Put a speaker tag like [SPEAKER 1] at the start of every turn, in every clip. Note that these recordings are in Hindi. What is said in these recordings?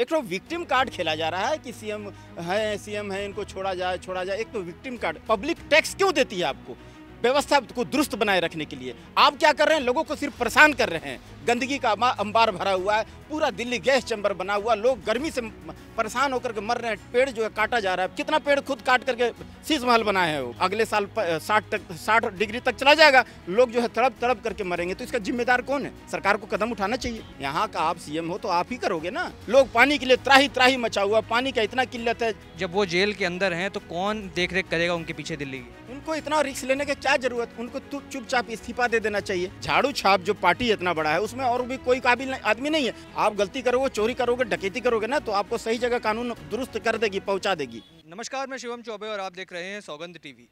[SPEAKER 1] एक तो विक्टिम कार्ड खेला जा रहा है कि सीएम है सीएम है इनको छोड़ा जाए छोड़ा जाए एक तो विक्टिम कार्ड पब्लिक टैक्स क्यों देती है आपको व्यवस्था को दुरुस्त बनाए रखने के लिए आप क्या कर रहे हैं लोगों को सिर्फ परेशान कर रहे हैं गंदगी का अंबार भरा हुआ है पूरा दिल्ली गैस चैम्बर बना हुआ लोग गर्मी से परेशान होकर के मर रहे हैं पेड़ जो है काटा जा रहा है कितना पेड़ खुद काट करके शीश महल बनाए हैं वो अगले साल साठ तक साठ डिग्री तक चला जाएगा लोग जो है तड़प तड़प करके मरेंगे तो इसका जिम्मेदार कौन है सरकार को कदम उठाना चाहिए यहाँ का आप सीएम हो तो आप ही करोगे ना लोग पानी के लिए त्राही त्राही मचा हुआ पानी का इतना किल्लत है
[SPEAKER 2] जब वो जेल के अंदर है तो कौन देख रेख करेगा उनके पीछे दिल्ली की
[SPEAKER 1] उनको इतना रिक्स लेने की क्या जरूरत उनको चुपचाप इस्तीफा दे देना चाहिए झाड़ू छाप जो पार्टी इतना बड़ा है उसमें और भी कोई काबिल आदमी नहीं है आप गलती करोगे चोरी करोगे डकैती करोगे ना तो आपको सही जगह कानून दुरुस्त कर देगी पहुंचा देगी
[SPEAKER 2] नमस्कार मैं शिवम चौबे और आप देख रहे हैं सौगंध टीवी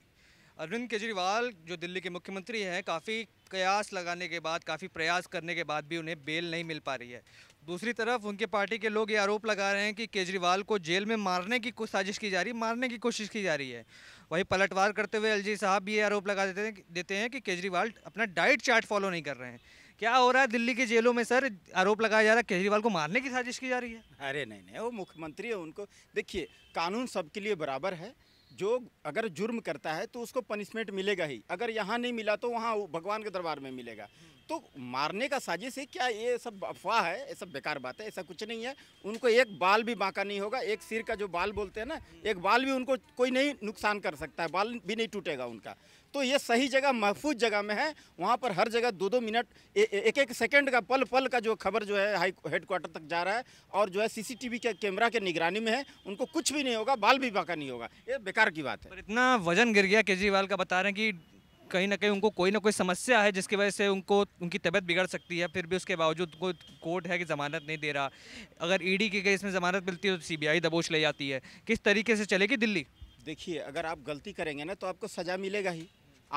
[SPEAKER 2] अरविंद केजरीवाल जो दिल्ली के मुख्यमंत्री हैं काफ़ी कयास लगाने के बाद काफ़ी प्रयास करने के बाद भी उन्हें बेल नहीं मिल पा रही है दूसरी तरफ उनके पार्टी के लोग ये आरोप लगा रहे हैं कि केजरीवाल को जेल में मारने की कुछ साजिश की जा रही मारने की कोशिश की जा रही है वहीं पलटवार करते हुए एलजी साहब भी ये आरोप लगा देते हैं देते हैं कि केजरीवाल अपना डाइट चार्ट फॉलो नहीं कर रहे हैं क्या हो रहा है दिल्ली की जेलों में सर आरोप लगाया जा रहा है केजरीवाल को मारने की साजिश की जा रही है
[SPEAKER 1] अरे नहीं नहीं वो मुख्यमंत्री है उनको देखिए कानून सबके लिए बराबर है जो अगर जुर्म करता है तो उसको पनिशमेंट मिलेगा ही अगर यहाँ नहीं मिला तो वहाँ भगवान के दरबार में मिलेगा तो मारने का साजिश है क्या ये सब अफवाह है ये सब बेकार बात है ऐसा कुछ नहीं है उनको एक बाल भी बांका नहीं होगा एक सिर का जो बाल बोलते हैं ना एक बाल भी उनको कोई नहीं नुकसान कर सकता है बाल भी नहीं टूटेगा उनका तो ये सही जगह महफूज जगह में है वहाँ पर हर जगह दो दो मिनट एक एक सेकंड का पल पल का जो खबर जो है हाई हेडक्वार्टर तक जा रहा है और जो है सीसीटीवी के कैमरा के निगरानी में है उनको कुछ भी नहीं होगा बाल भी बाका नहीं होगा ये बेकार की बात है पर इतना
[SPEAKER 2] वजन गिर गया केजरीवाल का बता रहे हैं कि कहीं ना कहीं उनको कोई ना कोई समस्या है जिसकी वजह से उनको उनकी तबीयत बिगड़ सकती है फिर भी उसके बावजूद कोई कोर्ट है कि ज़मानत नहीं दे रहा अगर ईडी e के केस में ज़मानत मिलती है तो सीबीआई दबोच ले जाती है किस तरीके से चलेगी दिल्ली
[SPEAKER 1] देखिए अगर आप गलती करेंगे ना तो आपको सज़ा मिलेगा ही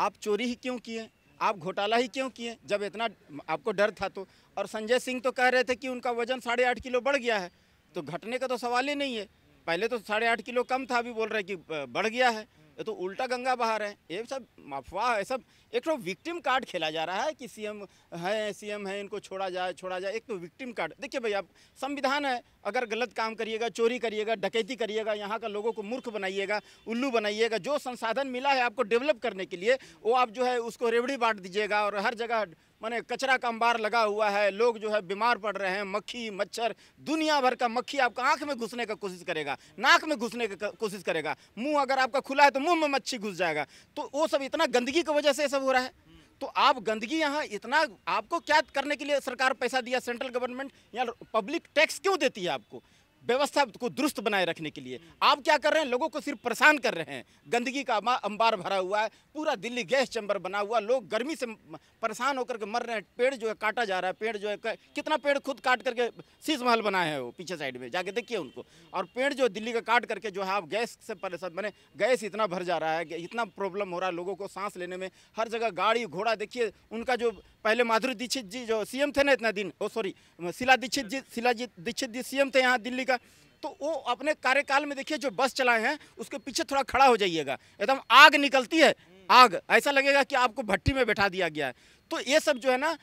[SPEAKER 1] आप चोरी ही क्यों किए आप घोटाला ही क्यों किए जब इतना आपको डर था तो और संजय सिंह तो कह रहे थे कि उनका वजन साढ़े आठ किलो बढ़ गया है तो घटने का तो सवाल ही नहीं है पहले तो साढ़े आठ किलो कम था अभी बोल रहे कि बढ़ गया है ये तो उल्टा गंगा बहा रहे हैं ये सब अफवाह है सब एक तो विक्टिम कार्ड खेला जा रहा है कि सीएम है सीएम है इनको छोड़ा जाए छोड़ा जाए एक तो विक्टिम कार्ड देखिए भाई आप संविधान है अगर गलत काम करिएगा चोरी करिएगा डकैती करिएगा यहाँ का लोगों को मूर्ख बनाइएगा उल्लू बनाइएगा जो संसाधन मिला है आपको डेवलप करने के लिए वो आप जो है उसको रेवड़ी बांट दीजिएगा और हर जगह माने कचरा का अंबार लगा हुआ है लोग जो है बीमार पड़ रहे हैं मक्खी मच्छर दुनिया भर का मक्खी आपका आंख में घुसने का कोशिश करेगा नाक में घुसने का कोशिश करेगा मुंह अगर आपका खुला है तो मुंह में मच्छी घुस जाएगा तो वो सब इतना गंदगी की वजह से सब हो रहा है तो आप गंदगी यहाँ इतना आपको क्या करने के लिए सरकार पैसा दिया सेंट्रल गवर्नमेंट या पब्लिक टैक्स क्यों देती है आपको व्यवस्था को दुरुस्त बनाए रखने के लिए आप क्या कर रहे हैं लोगों को सिर्फ परेशान कर रहे हैं गंदगी का अंबार भरा हुआ है पूरा दिल्ली गैस चैम्बर बना हुआ लोग गर्मी से परेशान होकर के मर रहे हैं पेड़ जो है काटा जा रहा है पेड़ जो है कितना पेड़ खुद काट करके शीश महल बनाए हैं वो पीछे साइड में जाके देखिए उनको और पेड़ जो दिल्ली का काट करके जो है आप गैस से परेशान मैंने गैस इतना भर जा रहा है इतना प्रॉब्लम हो रहा है लोगों को सांस लेने में हर जगह गाड़ी घोड़ा देखिए उनका जो पहले माधुरी दीक्षित जी जो सीएम थे ना इतना दिन ओ सॉरी शिला दीक्षित जी शिला दीक्षित जी सीएम थे यहाँ दिल्ली का जाएगा तो वो अपने कार्यकाल में देखिए जो बस चलाए हैं उसके पीछे थोड़ा खड़ा हो जाइएगा एकदम आग निकलती है आग ऐसा लगेगा कि आपको भट्टी में बैठा दिया गया है तो ये सब जो है ना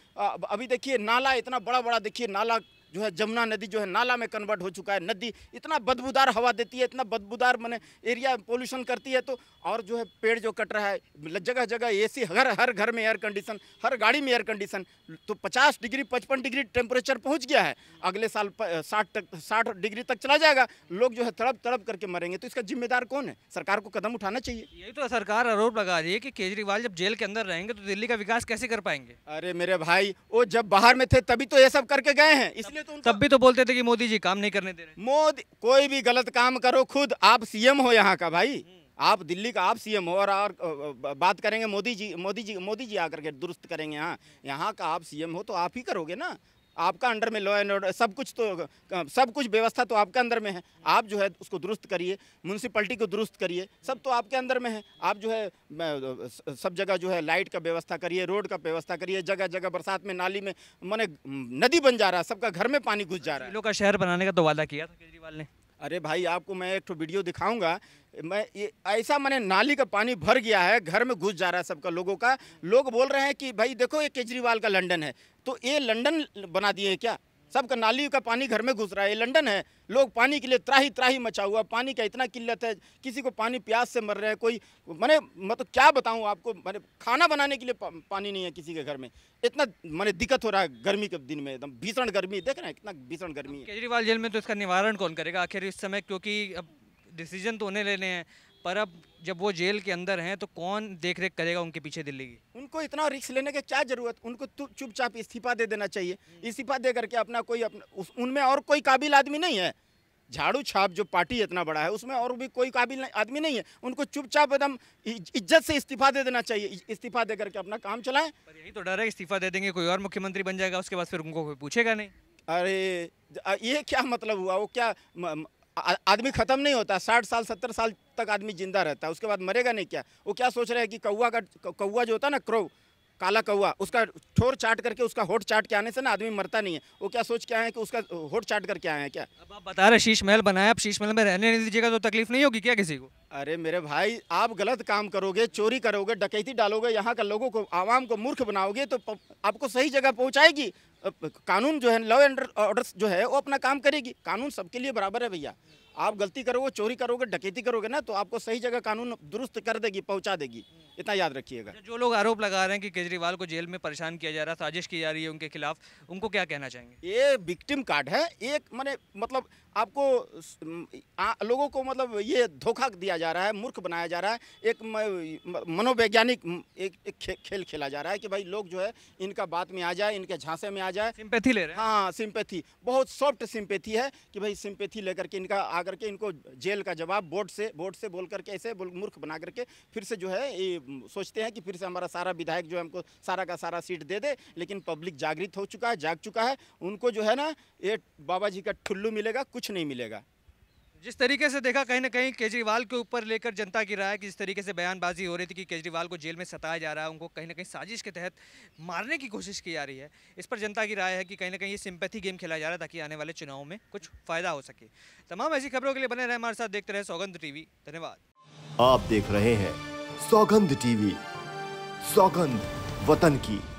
[SPEAKER 1] अभी देखिए नाला इतना बड़ा बड़ा देखिए नाला जो है जमुना नदी जो है नाला में कन्वर्ट हो चुका है नदी इतना बदबूदार हवा देती है इतना बदबूदार मैंने एरिया पोल्यूशन करती है तो और जो है पेड़ जो कट रहा है मतलब जगह जगह एसी हर हर घर में एयर कंडीशन हर गाड़ी में एयर कंडीशन तो 50 डिग्री 55 डिग्री टेम्परेचर पहुंच गया है अगले साल साठ तक साठ डिग्री तक चला जाएगा लोग जो है तड़प तड़प करके मरेंगे तो इसका जिम्मेदार कौन है सरकार को कदम उठाना चाहिए
[SPEAKER 2] यही तो सरकार आरोप लगा रही है कि केजरीवाल जब जेल के अंदर रहेंगे तो दिल्ली का विकास कैसे कर पाएंगे अरे मेरे भाई वो जब बाहर में थे तभी तो ये सब करके गए हैं इसलिए तो तब भी तो बोलते थे कि मोदी जी काम नहीं करने दे
[SPEAKER 1] रहे मोदी कोई भी गलत काम करो खुद आप सीएम हो यहाँ का भाई आप दिल्ली का आप सीएम हो और, और बात करेंगे मोदी जी मोदी जी मोदी जी आकर के दुरुस्त करेंगे यहाँ यहाँ का आप सीएम हो तो आप ही करोगे ना आपका अंडर में लॉ एंड ऑर्डर सब कुछ तो सब कुछ व्यवस्था तो आपके अंदर में है आप जो है उसको दुरुस्त करिए म्यूनसिपलिटी को दुरुस्त करिए सब तो आपके अंदर में है आप जो है सब जगह जो है लाइट का व्यवस्था करिए रोड का व्यवस्था करिए जगह जगह बरसात में नाली में मैंने नदी बन जा रहा है सबका घर में पानी घुस जा रहा
[SPEAKER 2] है लोग का शहर बनाने का तो वादा किया था
[SPEAKER 1] केजरीवाल ने अरे भाई आपको मैं एक वीडियो दिखाऊंगा मैं ये ऐसा मैंने नाली का पानी भर गया है घर में घुस जा रहा है सबका लोगों का लोग बोल रहे हैं कि भाई देखो ये केजरीवाल का लंदन है तो ये लंदन बना दिए क्या सबका नाली का पानी घर में घुस रहा है लंदन है लोग पानी के लिए त्राही त्राही मचा हुआ पानी का इतना किल्लत है किसी को पानी प्यास से मर रहे हैं कोई मैंने मैं तो क्या बताऊँ आपको मैंने खाना बनाने के लिए पा, पानी नहीं है किसी के घर में इतना मैंने दिक्कत हो रहा है गर्मी के दिन में एकदम भीषण गर्मी देख रहे हैं इतना भीषण गर्मी
[SPEAKER 2] है केजरीवाल जेल में तो इसका निवारण कौन करेगा आखिर इस समय क्योंकि अब डिसीजन तो होने लेने हैं पर अब जब वो जेल के अंदर हैं तो कौन देख रेख करेगा उनके पीछे दिल्ली की
[SPEAKER 1] उनको इतना रिक्स लेने की क्या जरूरत उनको चुपचाप इस्तीफा दे देना चाहिए हम्म। इस्तीफा दे करके अपना कोई अपना उनमें और कोई काबिल आदमी नहीं है झाड़ू छाप जो पार्टी इतना बड़ा है उसमें और भी कोई काबिल आदमी नहीं है उनको चुपचाप एकदम इज्जत से इस्तीफा दे देना चाहिए इस्तीफा दे करके अपना काम चलाएं पर
[SPEAKER 2] यही तो डर है इस्तीफा दे देंगे कोई और मुख्यमंत्री बन जाएगा उसके बाद फिर उनको कोई पूछेगा नहीं अरे ये क्या मतलब हुआ वो क्या
[SPEAKER 1] म, म, आदमी ख़त्म नहीं होता साठ साल सत्तर साल तक आदमी जिंदा रहता है उसके बाद मरेगा नहीं क्या वो क्या सोच रहा है कि कौआ का कौआ जो होता है ना क्रो काला कौआ उसका ठोर चाट करके उसका होठ चाट के आने से ना आदमी मरता नहीं है वो क्या सोच के आए हैं कि उसका होठ चाट करके आए हैं क्या अब
[SPEAKER 2] आप बता रहे शीश महल बनाया आप शीश महल में रहने नहीं दीजिएगा तो तकलीफ नहीं होगी क्या किसी को अरे मेरे भाई
[SPEAKER 1] आप गलत काम करोगे चोरी करोगे डकैती डालोगे यहाँ का लोगों को आवाम को मूर्ख बनाओगे तो आपको सही जगह पहुँचाएगी कानून जो है लॉ एंड ऑर्डर जो है वो अपना काम करेगी कानून सबके लिए बराबर है भैया आप गलती करोगे चोरी करोगे डकैती करोगे ना तो आपको सही जगह कानून दुरुस्त कर देगी पहुंचा देगी इतना याद रखिएगा
[SPEAKER 2] जो लोग आरोप लगा रहे हैं कि केजरीवाल को जेल में परेशान किया जा रहा है साजिश की जा रही है उनके खिलाफ उनको क्या कहना चाहेंगे ये विक्टिम कार्ड है एक मैंने मतलब
[SPEAKER 1] आपको आ, लोगों को मतलब ये धोखा दिया जा रहा है मूर्ख बनाया जा रहा है एक मनोवैज्ञानिक एक, एक खे, खेल खेला जा रहा है कि भाई लोग जो है इनका बात में आ जाए इनके झांसे में आ जाए सिंपैथी ले रहे हैं हाँ सिंपैथी बहुत सॉफ्ट सिंपैथी है कि भाई सिंपैथी लेकर के इनका बना करके इनको जेल का जवाब बोर्ड से बोर्ड से बोल करके ऐसे मूर्ख बना करके फिर से जो है ये सोचते हैं कि फिर से हमारा सारा विधायक जो हमको सारा का सारा सीट दे दे लेकिन पब्लिक जागृत हो चुका है जाग चुका है उनको जो है ना ये बाबा जी का ठुल्लू मिलेगा कुछ नहीं
[SPEAKER 2] मिलेगा जिस तरीके से देखा कहीं ना कहीं केजरीवाल के ऊपर लेकर जनता की राय कि जिस तरीके से बयानबाजी हो रही थी कि केजरीवाल को जेल में सताया जा रहा है उनको कहीं ना कहीं साजिश के तहत मारने की कोशिश की जा रही है इस पर जनता की राय है कि कहीं ना कहीं ये सिंपैथी गेम खेला जा रहा है ताकि आने वाले चुनाव में कुछ फ़ायदा हो सके तमाम ऐसी खबरों के लिए बने रहे हमारे साथ देखते रहे सौगंध टीवी धन्यवाद
[SPEAKER 1] आप देख रहे हैं सौगंध टीवी सौगंध वतन की